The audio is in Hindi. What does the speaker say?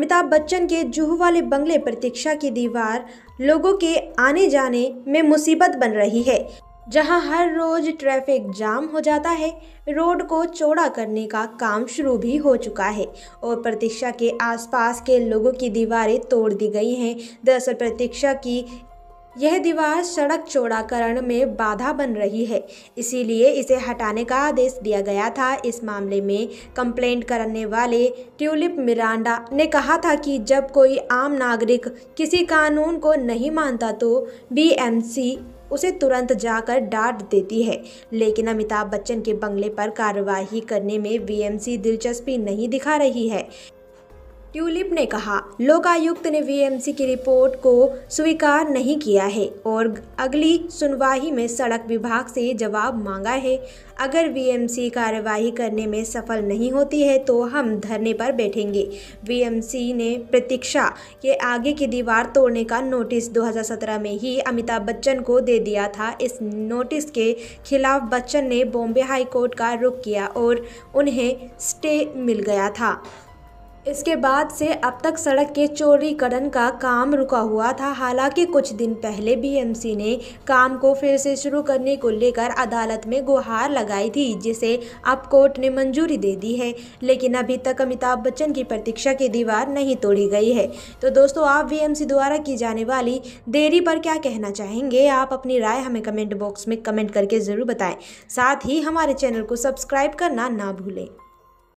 अमिताभ बच्चन के जुहू वाले बंगले प्रतीक्षा की दीवार लोगों के आने जाने में मुसीबत बन रही है जहां हर रोज ट्रैफिक जाम हो जाता है रोड को चौड़ा करने का काम शुरू भी हो चुका है और प्रतीक्षा के आसपास के लोगों की दीवारें तोड़ दी गई हैं दरअसल प्रतीक्षा की यह दीवार सड़क चौड़ाकरण में बाधा बन रही है इसीलिए इसे हटाने का आदेश दिया गया था इस मामले में कंप्लेंट करने वाले ट्यूलिप मिरांडा ने कहा था कि जब कोई आम नागरिक किसी कानून को नहीं मानता तो बीएमसी उसे तुरंत जाकर डांट देती है लेकिन अमिताभ बच्चन के बंगले पर कार्रवाई करने में बीएमसी दिलचस्पी नहीं दिखा रही है ट्यूलिप ने कहा लोकायुक्त ने वीएमसी की रिपोर्ट को स्वीकार नहीं किया है और अगली सुनवाई में सड़क विभाग से जवाब मांगा है अगर वीएमसी कार्यवाही करने में सफल नहीं होती है तो हम धरने पर बैठेंगे वीएमसी ने प्रतीक्षा के आगे की दीवार तोड़ने का नोटिस 2017 में ही अमिताभ बच्चन को दे दिया था इस नोटिस के खिलाफ बच्चन ने बॉम्बे हाईकोर्ट का रुख किया और उन्हें स्टे मिल गया था इसके बाद से अब तक सड़क के चौड़ीकरण का काम रुका हुआ था हालांकि कुछ दिन पहले बीएमसी ने काम को फिर से शुरू करने को लेकर अदालत में गुहार लगाई थी जिसे अब कोर्ट ने मंजूरी दे दी है लेकिन अभी तक अमिताभ बच्चन की प्रतीक्षा की दीवार नहीं तोड़ी गई है तो दोस्तों आप बीएमसी द्वारा की जाने वाली देरी पर क्या कहना चाहेंगे आप अपनी राय हमें कमेंट बॉक्स में कमेंट करके ज़रूर बताएँ साथ ही हमारे चैनल को सब्सक्राइब करना ना भूलें